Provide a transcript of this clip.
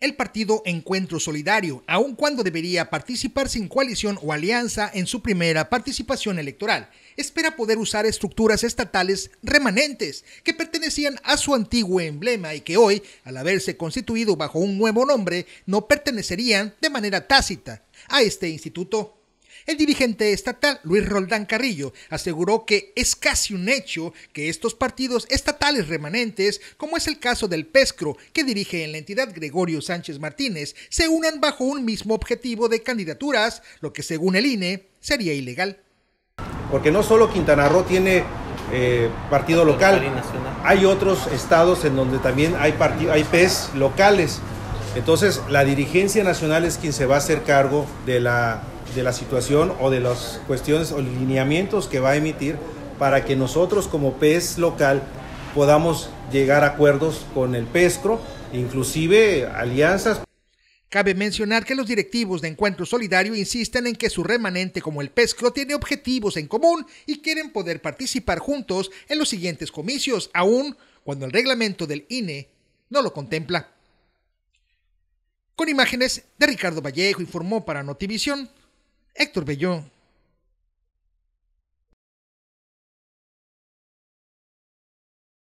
El partido Encuentro Solidario, aun cuando debería participar sin coalición o alianza en su primera participación electoral, espera poder usar estructuras estatales remanentes que pertenecían a su antiguo emblema y que hoy, al haberse constituido bajo un nuevo nombre, no pertenecerían de manera tácita a este instituto. El dirigente estatal Luis Roldán Carrillo aseguró que es casi un hecho que estos partidos estatales remanentes, como es el caso del PESCRO, que dirige en la entidad Gregorio Sánchez Martínez, se unan bajo un mismo objetivo de candidaturas, lo que según el INE sería ilegal. Porque no solo Quintana Roo tiene eh, partido local, hay otros estados en donde también hay, hay PES locales. Entonces, la dirigencia nacional es quien se va a hacer cargo de la de la situación o de las cuestiones o lineamientos que va a emitir para que nosotros como PES local podamos llegar a acuerdos con el pescro, inclusive alianzas. Cabe mencionar que los directivos de Encuentro Solidario insisten en que su remanente como el pescro tiene objetivos en común y quieren poder participar juntos en los siguientes comicios, aún cuando el reglamento del INE no lo contempla. Con imágenes de Ricardo Vallejo informó para Notivisión Héctor Bellón.